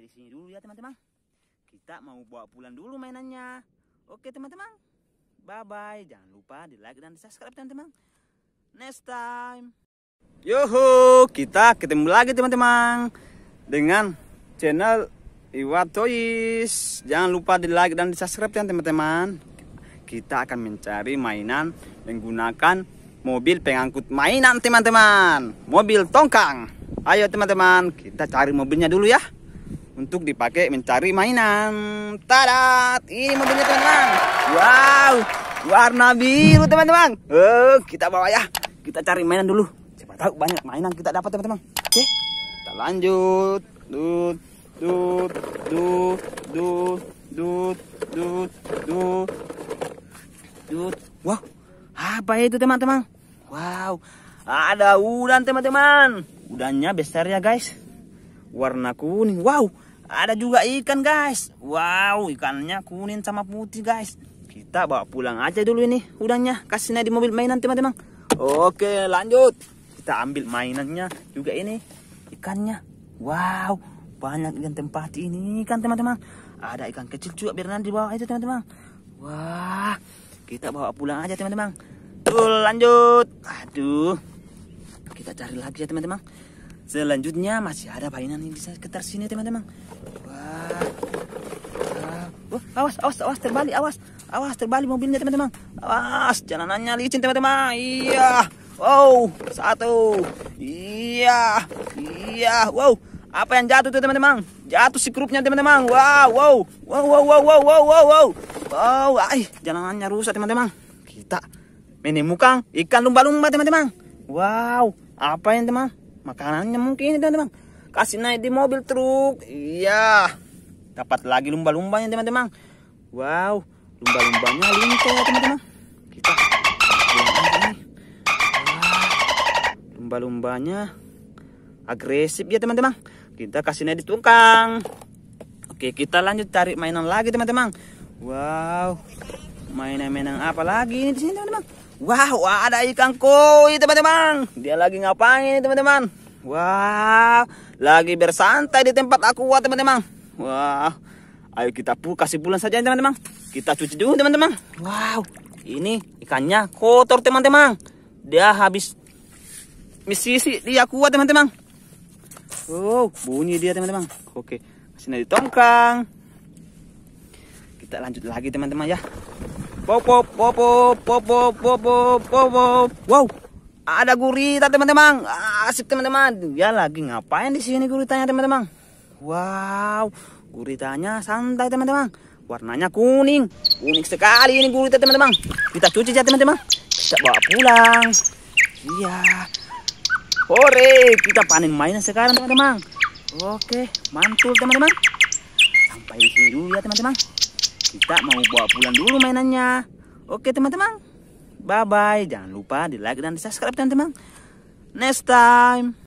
di sini dulu ya teman-teman. Kita mau bawa pulang dulu mainannya. Oke teman-teman. Bye-bye. Jangan lupa di like dan di subscribe teman-teman. Next time. Yoho, kita ketemu lagi teman-teman dengan channel Iwa Toys. Jangan lupa di like dan di subscribe ya teman-teman. Kita akan mencari mainan menggunakan mobil pengangkut mainan teman-teman. Mobil tongkang. Ayo teman-teman, kita cari mobilnya dulu ya untuk dipakai mencari mainan. Tadat, ini mobilnya teman-teman. Wow, warna biru teman-teman. Oh, kita bawa ya. Kita cari mainan dulu. Siapa tahu banyak mainan kita dapat teman-teman. Oke, kita lanjut. Dut, dut, dut, dut, dut, dut, dut, dut. Wow, apa itu teman-teman? Wow, ada udang teman-teman. Udangnya besar ya guys warna kuning. Wow, ada juga ikan guys. Wow, ikannya kuning sama putih guys. Kita bawa pulang aja dulu ini udangnya. Kasihnya di mobil mainan teman-teman. Oke, lanjut. Kita ambil mainannya juga ini ikannya. Wow, banyak ikan tempat ini ikan teman-teman. Ada ikan kecil juga biar nanti bawa aja teman-teman. Wah, kita bawa pulang aja teman-teman. Tuh, lanjut. Aduh. Kita cari lagi ya teman-teman. Selanjutnya masih ada mainan yang bisa sekitar sini teman-teman. Uh, awas, awas, awas terbalik, awas. Awas terbalik mobilnya teman-teman. Awas, jalanannya licin teman-teman. Iya. Wow, satu. Iya. Iya. Wow. Apa yang jatuh tuh teman-teman? Jatuh si grupnya teman-teman. Wow, wow. Wow, wow, wow, wow, wow, wow, wow. Wow, ay, jalanannya rusak teman-teman. Kita menemukan ikan lumba-lumba teman-teman. Wow, apa yang teman? Makanannya mungkin teman-teman. Kasih naik di mobil truk. Iya dapat lagi lumba-lumbanya teman-teman wow lumba-lumbanya lincah ya teman-teman kita lumba-lumbanya agresif ya teman-teman kita kasihnya di tukang. oke kita lanjut cari mainan lagi teman-teman wow mainan-mainan apa lagi ini di sini teman-teman wow ada ikan koi teman-teman dia lagi ngapain teman-teman wow lagi bersantai di tempat aku teman-teman Wah, ayo kita pu kasih bulan saja teman-teman. Kita cuci dulu teman-teman. Wow, ini ikannya kotor teman-teman. Dia habis misi sih dia kuat teman-teman. Oh, bunyi dia teman-teman. Oke, sini ditongkang. Kita lanjut lagi teman-teman ya. Pop pop pop pop pop pop pop pop. Wow, ada gurita teman-teman asik teman-teman ya lagi ngapain di sini guritanya teman-teman Wow, guritanya santai teman-teman. Warnanya kuning. Unik sekali ini gurita teman-teman. Kita cuci ya teman-teman. Kita bawa pulang. Iya. Hore, kita panen mainan sekarang teman-teman. Oke, mantul teman-teman. Sampai di sini dulu ya teman-teman. Kita mau bawa pulang dulu mainannya. Oke teman-teman. Bye-bye. Jangan lupa di like dan di subscribe teman-teman. Next time.